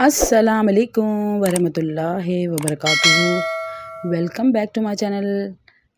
अस्सलाम वालेकुम वरहमतुल्लाह वबरकatuh welcome back to my channel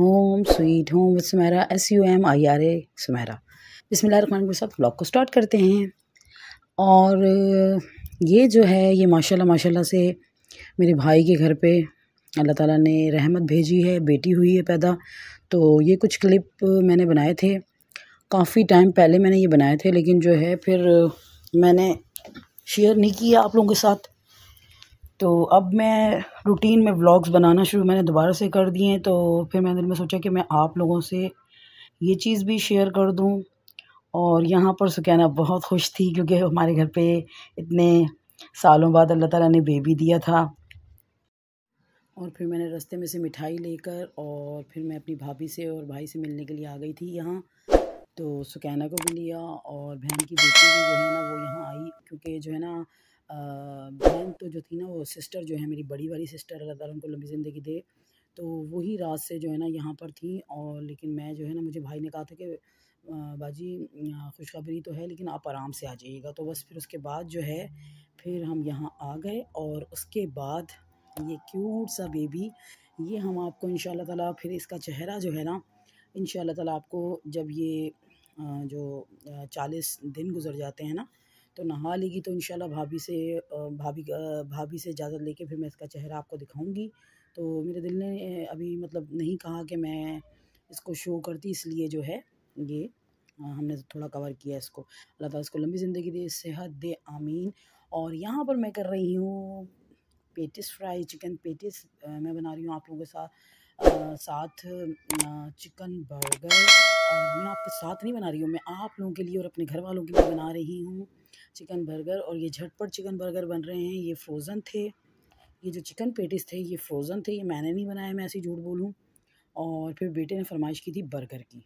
home sweet home with Sumera S U M I R A Sumera Bisman के साथ ब्लॉग को स्टार्ट करते हैं और ये जो है ये माशाल्लाह माशाल्लाह से मेरे भाई के घर पे अल्लाह ताला ने रहमत भेजी है बेटी हुई है पैदा तो ये कुछ क्लिप मैंने बनाए थे काफ़ी टाइम पहले मैंने ये बनाए थे लेकिन जो है फिर मैंने शेयर नहीं किया आप लोगों के साथ तो अब मैं रूटीन में व्लॉग्स बनाना शुरू मैंने दोबारा से कर दिए हैं तो फिर मैंने दिल में सोचा कि मैं आप लोगों से ये चीज़ भी शेयर कर दूं और यहाँ पर सुकैना बहुत खुश थी क्योंकि हमारे घर पे इतने सालों बाद अल्लाह ताला ने बेबी दिया था और फिर मैंने रास्ते में से मिठाई लेकर और फिर मैं अपनी भाभी से और भाई से मिलने के लिए आ गई थी यहाँ तो सुकैना को भी लिया और बहन की बेटी भी जो है ना वो यहाँ आई क्योंकि जो है ना बहन तो जो थी ना वो सिस्टर जो है मेरी बड़ी वाली सिस्टर अल्लाह ताला उनको लंबी ज़िंदगी दे तो वही रात से जो है ना यहाँ पर थी और लेकिन मैं जो है ना मुझे भाई ने कहा था कि बाजी खुशखबरी तो है लेकिन आप आराम से आ जाइएगा तो बस फिर उसके बाद जो है फिर हम यहाँ आ गए और उसके बाद ये क्यूट सा बेबी ये हम आपको इन ताला फिर इसका चेहरा जो है ना इन ताला आपको जब ये जो चालीस दिन गुजर जाते हैं ना तो नहा लेगी तो इंशाल्लाह भाभी से भाभी भाभी से इजाज़त लेके फिर मैं इसका चेहरा आपको दिखाऊंगी तो मेरे दिल ने अभी मतलब नहीं कहा कि मैं इसको शो करती इसलिए जो है ये हमने थोड़ा कवर किया इसको अल्लाह ताला इसको लंबी ज़िंदगी दे सेहत दे आमीन और यहाँ पर मैं कर रही हूँ पेटिस फ्राई चिकन पेटिस मैं बना रही हूँ आप लोगों के साथ साथ चिकन बर्गर और मैं आपके साथ नहीं बना रही हूँ मैं आप लोगों के लिए और अपने घर वालों के लिए बना रही हूँ चिकन बर्गर और ये झटपट चिकन बर्गर बन रहे हैं ये फ्रोज़न थे ये जो चिकन पेटिस थे ये फ्रोज़न थे ये मैंने नहीं बनाया मैं ऐसे झूठ बोलूँ और फिर बेटे ने फरमाइश की थी बर्गर की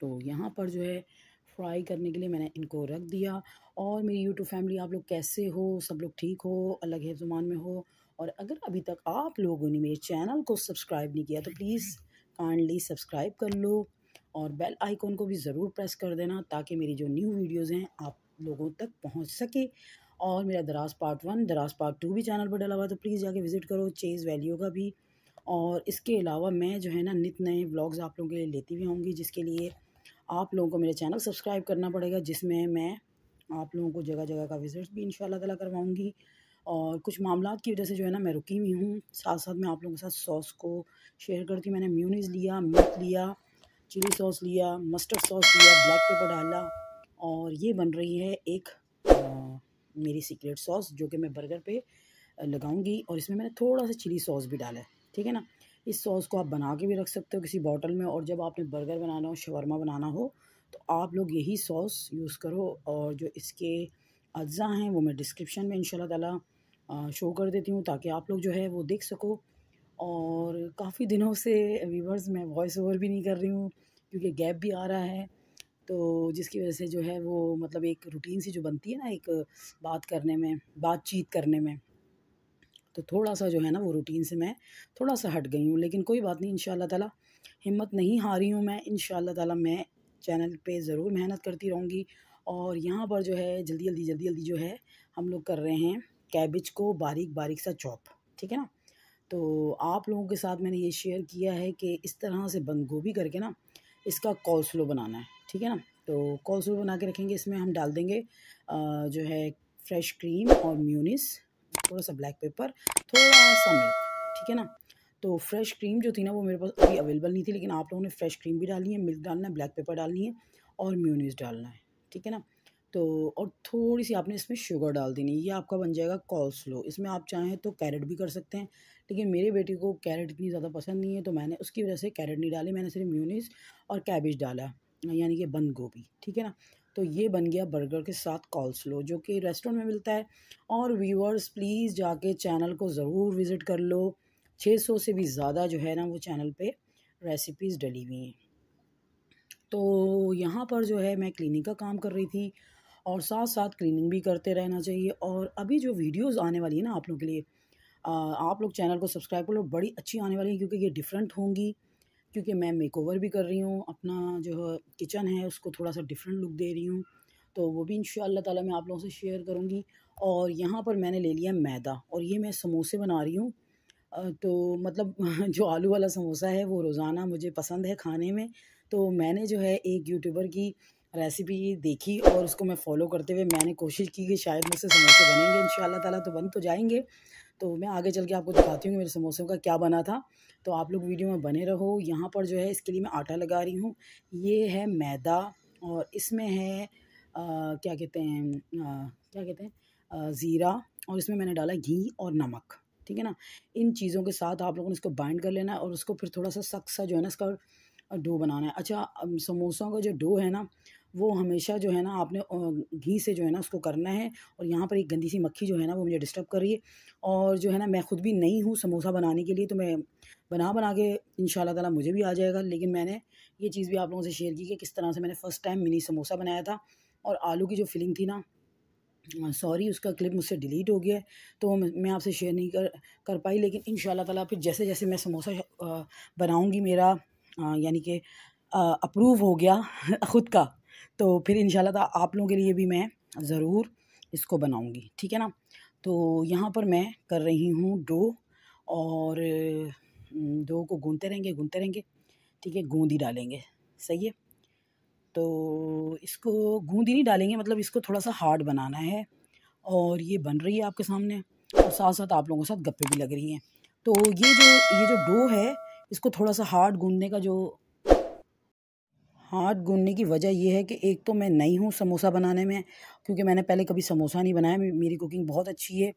तो यहाँ पर जो है फ्राई करने के लिए मैंने इनको रख दिया और मेरी यूट्यूब फैमिली आप लोग कैसे हो सब लोग ठीक हो अलग के में हो और अगर अभी तक आप लोगों ने मेरे चैनल को सब्सक्राइब नहीं किया तो प्लीज़ काइंडली सब्सक्राइब कर लो और बेल आइकॉन को भी ज़रूर प्रेस कर देना ताकि मेरी जो न्यू वीडियोज़ हैं आप लोगों तक पहुंच सके और मेरा दराज पार्ट वन दराज पार्ट टू भी चैनल पर डला हुआ तो प्लीज़ जाके विज़िट करो चेज़ वैल्यू का भी और इसके अलावा मैं जो है ना नित नए ब्लॉग्स आप लोगों के लिए लेती भी होंगी जिसके लिए आप लोगों को मेरा चैनल सब्सक्राइब करना पड़ेगा जिसमें मैं आप लोगों को जगह जगह का विज़िट भी इन शाला करवाऊँगी और कुछ मामला की वजह से जो है ना मैं रुकी हुई हूँ साथ साथ में आप लोगों के साथ सॉस को शेयर करती मैंने म्यूनिस लिया मीट लिया चिली सॉस लिया मस्टर्ड सॉस लिया ब्लैक पेपर डाला और ये बन रही है एक आ, मेरी सीक्रेट सॉस जो कि मैं बर्गर पे लगाऊंगी और इसमें मैंने थोड़ा सा चिली सॉस भी डाला है ठीक है ना इस सॉस को आप बना के भी रख सकते हो किसी बॉटल में और जब आपने बर्गर बनाना हो शवरमा बनाना हो तो आप लोग यही सॉस यूज़ करो और जो इसके अज्जा हैं वो मैं डिस्क्रिप्शन में इन शाला शो कर देती हूँ ताकि आप लोग जो है वो देख सको और काफ़ी दिनों से व्यूवर्स मैं वॉइस ओवर भी नहीं कर रही हूँ क्योंकि गैप भी आ रहा है तो जिसकी वजह से जो है वो मतलब एक रूटीन सी जो बनती है ना एक बात करने में बातचीत करने में तो थोड़ा सा जो है ना वो रूटीन से मैं थोड़ा सा हट गई हूँ लेकिन कोई बात नहीं इन ताला हिम्मत नहीं हारी हूँ मैं इन ताला मैं चैनल पे ज़रूर मेहनत करती रहूँगी और यहाँ पर जो है जल्दी जल्दी जल्दी जल्दी जो है हम लोग कर रहे हैं कैबिज को बारीक बारीक सा चॉप ठीक है ना तो आप लोगों के साथ मैंने ये शेयर किया है कि इस तरह से बंद गोभी करके ना इसका कॉलस्लो बनाना है ठीक है ना तो कॉलस्लो बना के रखेंगे इसमें हम डाल देंगे आ, जो है फ्रेश क्रीम और म्यूनिस थोड़ा सा ब्लैक पेपर थोड़ा सा मिल्क ठीक है ना तो फ्रेश क्रीम जो थी ना वो मेरे पास अभी अवेलेबल नहीं थी लेकिन आप लोगों ने फ्रेश क्रीम भी डालनी है मिल्क डालना है ब्लैक पेपर डालनी है और म्यूनिस डालना है ठीक है ना तो और थोड़ी सी आपने इसमें शुगर डाल देनी ये आपका बन जाएगा स्लो इसमें आप चाहें तो कैरेट भी कर सकते हैं लेकिन मेरे बेटे को कैरेट इतनी ज़्यादा पसंद नहीं है तो मैंने उसकी वजह से कैरेट नहीं डाली मैंने सिर्फ म्यूनिस और कैबेज डाला यानी कि बंद गोभी ठीक है ना तो ये बन गया बर्गर के साथ स्लो जो कि रेस्टोरेंट में मिलता है और व्यूअर्स प्लीज़ जाके चैनल को ज़रूर विज़िट कर लो 600 से भी ज़्यादा जो है ना वो चैनल पे रेसिपीज़ डली हुई हैं तो यहाँ पर जो है मैं क्लिनिक का काम कर रही थी और साथ साथ क्लीनिंग भी करते रहना चाहिए और अभी जो वीडियोज़ आने वाली है ना आप लोगों के लिए आप लोग चैनल को सब्सक्राइब कर लो बड़ी अच्छी आने वाली है क्योंकि ये डिफरेंट होंगी क्योंकि मैं मेकओवर भी कर रही हूँ अपना जो किचन है उसको थोड़ा सा डिफरेंट लुक दे रही हूँ तो वो भी इन ताला मैं आप लोगों से शेयर करूँगी और यहाँ पर मैंने ले लिया मैदा और ये मैं समोसे बना रही हूँ तो मतलब जो आलू वाला समोसा है वो रोज़ाना मुझे पसंद है खाने में तो मैंने जो है एक यूट्यूबर की रेसिपी देखी और उसको मैं फॉलो करते हुए मैंने कोशिश की कि शायद मुझसे समोसे बनेंगे इन ताला तो बन तो जाएंगे तो मैं आगे चल के आपको दिखाती हूँ मेरे समोसों का क्या बना था तो आप लोग वीडियो में बने रहो यहाँ पर जो है इसके लिए मैं आटा लगा रही हूँ ये है मैदा और इसमें है आ, क्या कहते हैं क्या कहते हैं ज़ीरा और इसमें मैंने डाला घी और नमक ठीक है ना इन चीज़ों के साथ आप लोगों ने इसको बाइंड कर लेना है और उसको फिर थोड़ा सा सख्त सा जो है ना इसका डो बनाना है अच्छा समोसों का जो डो है ना वो हमेशा जो है ना आपने घी से जो है ना उसको करना है और यहाँ पर एक गंदी सी मक्खी जो है ना वो मुझे डिस्टर्ब कर रही है और जो है ना मैं ख़ुद भी नहीं हूँ समोसा बनाने के लिए तो मैं बना बना के इन ताला मुझे भी आ जाएगा लेकिन मैंने ये चीज़ भी आप लोगों से शेयर की कि किस तरह से मैंने फ़र्स्ट टाइम मिनी समोसा बनाया था और आलू की जो फिलिंग थी ना सॉरी उसका क्लिप मुझसे डिलीट हो गया है तो मैं आपसे शेयर नहीं कर कर पाई लेकिन इन ताला फिर जैसे जैसे मैं समोसा बनाऊँगी मेरा यानी कि अप्रूव हो गया ख़ुद का तो फिर इन आप लोगों के लिए भी मैं ज़रूर इसको बनाऊँगी ठीक है ना तो यहाँ पर मैं कर रही हूँ डो और दो को गूँते रहेंगे गूँते रहेंगे ठीक है गूंद डालेंगे सही है तो इसको गूंद नहीं डालेंगे मतलब इसको थोड़ा सा हार्ड बनाना है और ये बन रही है आपके सामने और साथ साथ आप लोगों के साथ गप्पे भी लग रही हैं तो ये जो ये जो डो है इसको थोड़ा सा हार्ड गूंदने का जो हाथ गूंदने की वजह यह है कि एक तो मैं नई हूँ समोसा बनाने में क्योंकि मैंने पहले कभी समोसा नहीं बनाया मेरी कुकिंग बहुत अच्छी है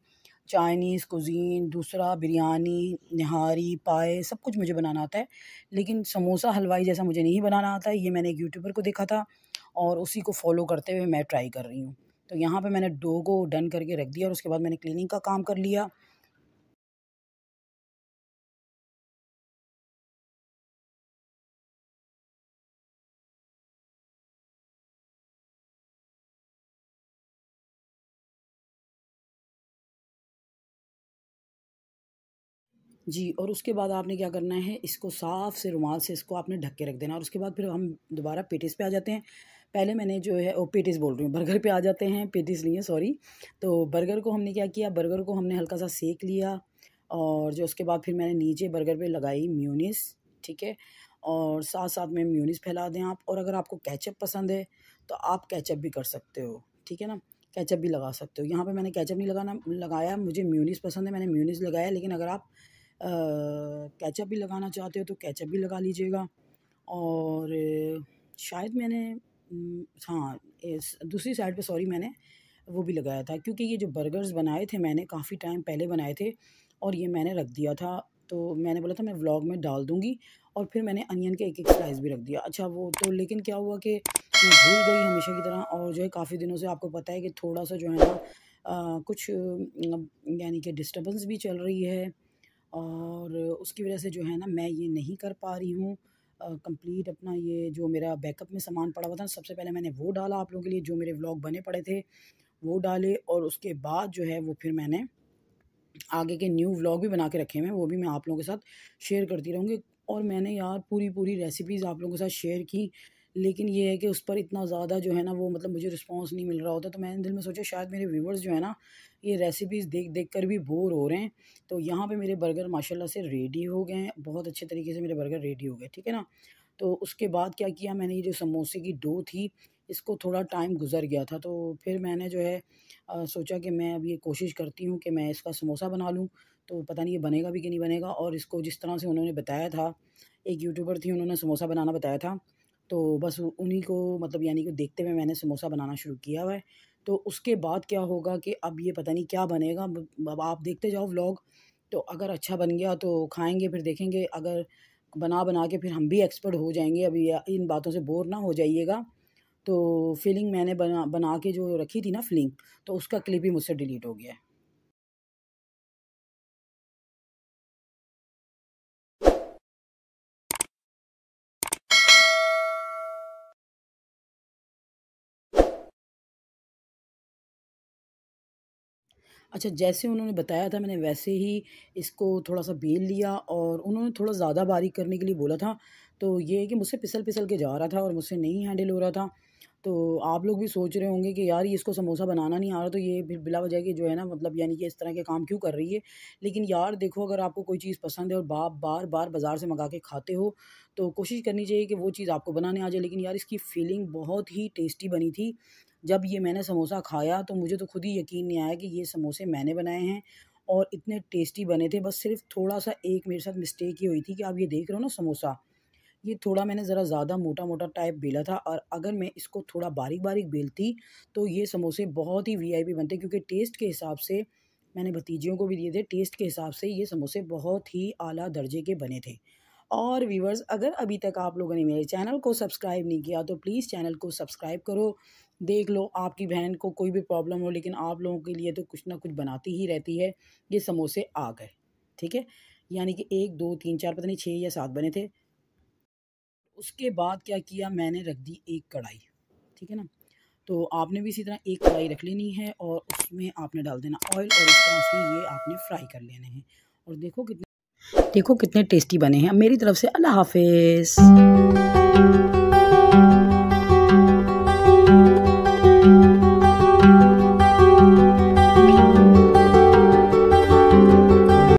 चाइनीज़ कुजीन दूसरा बिरयानी निहारी पाए सब कुछ मुझे बनाना आता है लेकिन समोसा हलवाई जैसा मुझे नहीं बनाना आता है ये मैंने एक यूट्यूबर को देखा था और उसी को फॉलो करते हुए मैं ट्राई कर रही हूँ तो यहाँ पे मैंने डो को डन करके रख दिया और उसके बाद मैंने क्लीनिंग का काम कर लिया जी और उसके बाद आपने क्या करना है इसको साफ़ से रुमाल से इसको आपने ढक के रख देना और उसके बाद फिर हम दोबारा पेटिस पे आ जाते हैं पहले मैंने जो है ओ पेटिस बोल रही हूँ बर्गर पे आ जाते हैं पेटिस नहीं है सॉरी तो बर्गर को हमने क्या किया बर्गर को हमने हल्का सा सेक लिया और जो उसके बाद फिर मैंने नीचे बर्गर पर लगाई म्यूनिस ठीक है और साथ साथ में म्यूनिस फैला दें आप और अगर आपको कैचअप पसंद है तो आप कैचअप भी कर सकते हो ठीक है ना कैचअप भी लगा सकते हो यहाँ पर मैंने कैचअप नहीं लगाना लगाया मुझे म्यूनिस पसंद है मैंने म्यूनिस लगाया लेकिन अगर आप कैचअप भी लगाना चाहते हो तो कैचअप भी लगा लीजिएगा और शायद मैंने हम्म, हाँ दूसरी साइड पे सॉरी मैंने वो भी लगाया था क्योंकि ये जो बर्गर्स बनाए थे मैंने काफ़ी टाइम पहले बनाए थे और ये मैंने रख दिया था तो मैंने बोला था मैं व्लॉग में डाल दूँगी और फिर मैंने अनियन के एक एक स्लाइस भी रख दिया अच्छा वो तो लेकिन क्या हुआ कि मैं भूल गई हमेशा की तरह और जो है काफ़ी दिनों से आपको पता है कि थोड़ा सा जो है ना कुछ यानी कि डिस्टर्बेंस भी चल रही है और उसकी वजह से जो है ना मैं ये नहीं कर पा रही हूँ कंप्लीट अपना ये जो मेरा बैकअप में सामान पड़ा हुआ था सबसे पहले मैंने वो डाला आप लोगों के लिए जो मेरे व्लॉग बने पड़े थे वो डाले और उसके बाद जो है वो फिर मैंने आगे के न्यू व्लॉग भी बना के रखे हुए हैं वो भी मैं आप लोगों के साथ शेयर करती रहूँगी और मैंने यार पूरी पूरी रेसिपीज़ आप लोगों के साथ शेयर की लेकिन ये है कि उस पर इतना ज़्यादा जो है ना वो मतलब मुझे रिस्पांस नहीं मिल रहा होता तो मैंने दिल में सोचा शायद मेरे व्यूवर्स जो है ना ये रेसिपीज़ देख देख कर भी बोर हो रहे हैं तो यहाँ पे मेरे बर्गर माशाल्लाह से रेडी हो गए हैं बहुत अच्छे तरीके से मेरे बर्गर रेडी हो गए ठीक है ना तो उसके बाद क्या किया मैंने ये जो समोसे की डो थी इसको थोड़ा टाइम गुजर गया था तो फिर मैंने जो है आ, सोचा कि मैं अब ये कोशिश करती हूँ कि मैं इसका समोसा बना लूँ तो पता नहीं ये बनेगा भी कि नहीं बनेगा और इसको जिस तरह से उन्होंने बताया था एक यूट्यूबर थी उन्होंने समोसा बनाना बताया था तो बस उन्हीं को मतलब यानी कि देखते हुए मैंने समोसा बनाना शुरू किया हुआ है तो उसके बाद क्या होगा कि अब ये पता नहीं क्या बनेगा अब आप देखते जाओ व्लॉग तो अगर अच्छा बन गया तो खाएंगे फिर देखेंगे अगर बना बना के फिर हम भी एक्सपर्ट हो जाएंगे अभी इन बातों से बोर ना हो जाइएगा तो फीलिंग मैंने बना बना के जो रखी थी ना फीलिंग तो उसका क्लिप ही मुझसे डिलीट हो गया है अच्छा जैसे उन्होंने बताया था मैंने वैसे ही इसको थोड़ा सा बेल लिया और उन्होंने थोड़ा ज़्यादा बारीक करने के लिए बोला था तो ये है कि मुझसे पिसल पिसल के जा रहा था और मुझसे नहीं हैंडल हो रहा था तो आप लोग भी सोच रहे होंगे कि यार ये इसको समोसा बनाना नहीं आ रहा तो ये बिला वजह के जो है ना मतलब यानी कि इस तरह के काम क्यों कर रही है लेकिन यार देखो अगर आपको कोई चीज़ पसंद है और बाप बार बार बाज़ार से मंगा के खाते हो तो कोशिश करनी चाहिए कि वो चीज़ आपको बनाने आ जाए लेकिन यार इसकी फीलिंग बहुत ही टेस्टी बनी थी जब ये मैंने समोसा खाया तो मुझे तो खुद ही यकीन नहीं आया कि ये समोसे मैंने बनाए हैं और इतने टेस्टी बने थे बस सिर्फ थोड़ा सा एक मेरे साथ मिस्टेक ही हुई थी कि आप ये देख रहे हो ना समोसा ये थोड़ा मैंने ज़रा ज़्यादा मोटा मोटा टाइप बेला था और अगर मैं इसको थोड़ा बारीक बारीक बेलती तो ये समोसे बहुत ही वीआईपी बनते क्योंकि टेस्ट के हिसाब से मैंने भतीजियों को भी दिए थे टेस्ट के हिसाब से ये समोसे बहुत ही आला दर्जे के बने थे और व्यूवर्स अगर अभी तक आप लोगों ने मेरे चैनल को सब्सक्राइब नहीं किया तो प्लीज़ चैनल को सब्सक्राइब करो देख लो आपकी बहन को कोई भी प्रॉब्लम हो लेकिन आप लोगों के लिए तो कुछ ना कुछ बनाती ही रहती है ये समोसे आ गए ठीक है यानी कि एक दो तीन चार पता नहीं छः या सात बने थे उसके बाद क्या किया मैंने रख दी एक कढ़ाई ठीक है ना तो आपने भी इसी तरह एक कढ़ाई रख लेनी है और उसमें आपने डाल देना ऑयल और इस तरह से ये आपने फ्राई कर लेने हैं और देखो कितने देखो कितने टेस्टी बने हैं मेरी तरफ से अल्लाह हाफिज़